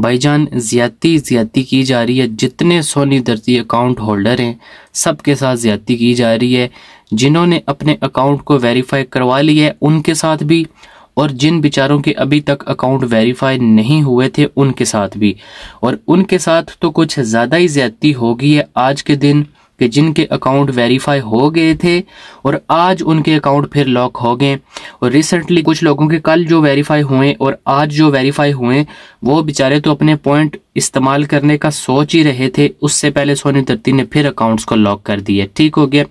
भाईजान ज़्यादती ज़्यादती की जा रही है जितने सोनी दर्जी अकाउंट होल्डर हैं सब के साथ ज़्यादती की जा रही है जिन्होंने अपने अकाउंट को वेरीफाई करवा लिया है उनके साथ भी और जिन बेचारों के अभी तक अकाउंट वेरीफाई नहीं हुए थे उनके साथ भी और उनके साथ तो कुछ ज़्यादा ही ज़्यादती होगी है आज के दिन कि जिनके अकाउंट वेरीफाई हो गए थे और आज उनके अकाउंट फिर लॉक हो गए और रिसेंटली कुछ लोगों के कल जो वेरीफाई हुए और आज जो वेरीफाई हुए वो बेचारे तो अपने पॉइंट इस्तेमाल करने का सोच ही रहे थे उससे पहले सोनी धरती ने फिर अकाउंट्स को लॉक कर दिए ठीक हो गया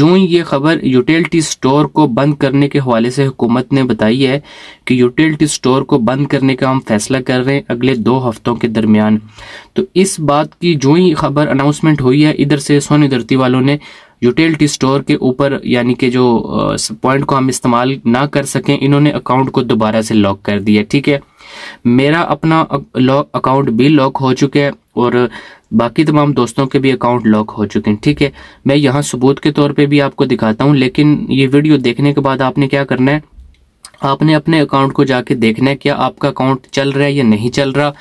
ही ये खबर यूटिलिटी स्टोर को बंद करने के हवाले से हुकूमत ने बताई है कि यूटिलिटी स्टोर को बंद करने का हम फैसला कर रहे हैं अगले दो हफ्तों के दरमियान तो इस बात की जो ही खबर अनाउंसमेंट हुई है इधर से सोनी धरती वालों ने यूटिलिटी स्टोर के ऊपर यानी कि जो पॉइंट को हम इस्तेमाल ना कर सकें इन्होंने अकाउंट को दोबारा से लॉक कर दिया ठीक है मेरा अपना लॉक अकाउंट भी लॉक हो चुका है और बाकी तमाम दोस्तों के भी अकाउंट लॉक हो चुके हैं ठीक है मैं यहाँ सबूत के तौर पे भी आपको दिखाता हूँ लेकिन ये वीडियो देखने के बाद आपने क्या करना है आपने अपने अकाउंट को जाके देखना है क्या आपका अकाउंट चल रहा है या नहीं चल रहा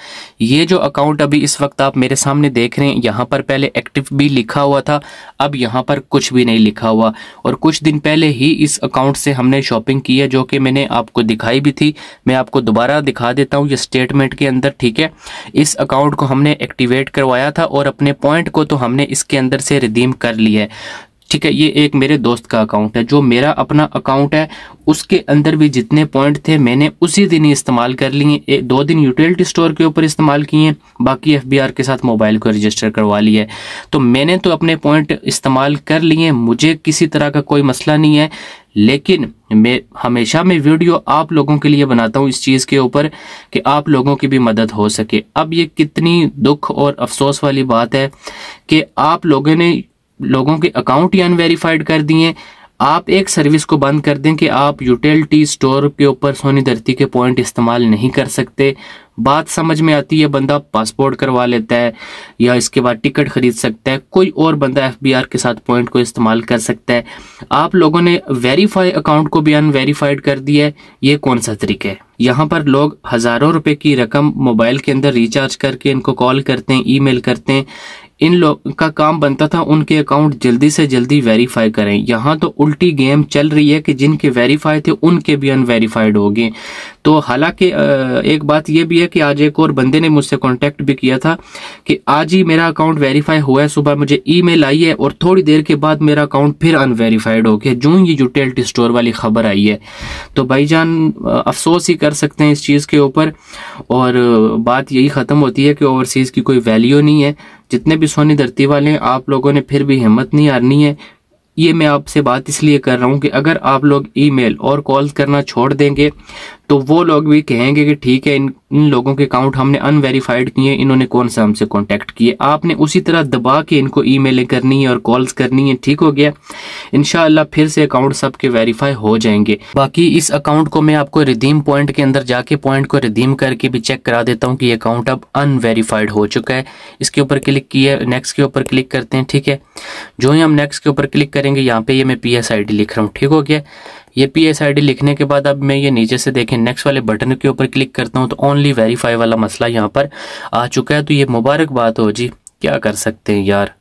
ये जो अकाउंट अभी इस वक्त आप मेरे सामने देख रहे हैं यहाँ पर पहले एक्टिव भी लिखा हुआ था अब यहाँ पर कुछ भी नहीं लिखा हुआ और कुछ दिन पहले ही इस अकाउंट से हमने शॉपिंग की है जो कि मैंने आपको दिखाई भी थी मैं आपको दोबारा दिखा देता हूँ ये स्टेटमेंट के अंदर ठीक है इस अकाउंट को हमने एक्टिवेट करवाया था और अपने पॉइंट को तो हमने इसके अंदर से रिडीम कर लिया है ठीक है ये एक मेरे दोस्त का अकाउंट है जो मेरा अपना अकाउंट है उसके अंदर भी जितने पॉइंट थे मैंने उसी दिन ही इस्तेमाल कर लिए दो दिन यूटिलिटी स्टोर के ऊपर इस्तेमाल किए बाकी एफबीआर के साथ मोबाइल को रजिस्टर करवा लिया तो मैंने तो अपने पॉइंट इस्तेमाल कर लिए मुझे किसी तरह का कोई मसला नहीं है लेकिन मैं हमेशा मैं वीडियो आप लोगों के लिए बनाता हूँ इस चीज़ के ऊपर कि आप लोगों की भी मदद हो सके अब ये कितनी दुख और अफसोस वाली बात है कि आप लोगों ने लोगों के अकाउंट ही अनवेरीफाइड कर दिए आप एक सर्विस को बंद कर दें कि आप यूटिलिटी स्टोर के ऊपर सोनी धरती के पॉइंट इस्तेमाल नहीं कर सकते बात समझ में आती है बंदा पासपोर्ट करवा लेता है या इसके बाद टिकट खरीद सकता है कोई और बंदा एफ के साथ पॉइंट को इस्तेमाल कर सकता है आप लोगों ने वेरीफाई अकाउंट को भी अनवेरीफाइड कर दिया है ये कौन सा तरीका है यहाँ पर लोग हज़ारों रुपए की रकम मोबाइल के अंदर रिचार्ज करके इनको कॉल करते हैं ई करते हैं इन लोग का काम बनता था उनके अकाउंट जल्दी से जल्दी वेरीफाई करें यहाँ तो उल्टी गेम चल रही है कि जिनके वेरीफाई थे उनके भी अनवेरीफाइड हो गए तो हालांकि एक बात यह भी है कि आज एक और बंदे ने मुझसे कांटेक्ट भी किया था कि आज ही मेरा अकाउंट वेरीफाई हुआ है सुबह मुझे ईमेल आई है और थोड़ी देर के बाद मेरा अकाउंट फिर अनवेरीफाइड हो गया जो ये यूटिलिटी स्टोर वाली खबर आई है तो भाईजान अफसोस ही कर सकते हैं इस चीज़ के ऊपर और बात यही ख़त्म होती है कि ओवरसीज़ की कोई वैल्यू नहीं है जितने भी सोनी धरती वाले हैं आप लोगों ने फिर भी हिम्मत नहीं हारनी है ये मैं आपसे बात इसलिए कर रहा हूँ कि अगर आप लोग ईमेल और कॉल करना छोड़ देंगे तो वो लोग भी कहेंगे कि ठीक है इन इन लोगों के अकाउंट हमने अनवेरीफाइड किए इन्होंने कौन सा हमसे कॉन्टेक्ट किए आपने उसी तरह दबा के इनको ईमेलें करनी है और कॉल्स करनी है ठीक हो गया इनशाला फिर से अकाउंट सबके वेरीफाई हो जाएंगे बाकी इस अकाउंट को मैं आपको रिदीम पॉइंट के अंदर जाके पॉइंट को रिदीम करके भी चेक करा देता हूँ कि ये अकाउंट अब अनवेरीफाइड हो चुका है इसके ऊपर क्लिक किया नेक्स्ट के ऊपर क्लिक करते हैं ठीक है जो ही हम नेक्स्ट के ऊपर क्लिक करेंगे यहाँ पे ये मैं पी एस आई डी लिख रहा हूँ ठीक हो गया ये पी एस आई डी लिखने के बाद अब मैं ये नीचे से देखें नेक्स्ट वाले बटन के ऊपर क्लिक करता हूँ तो ओनली वेरीफाई वाला मसला यहाँ पर आ चुका है तो ये मुबारकबाद हो जी क्या कर सकते हैं यार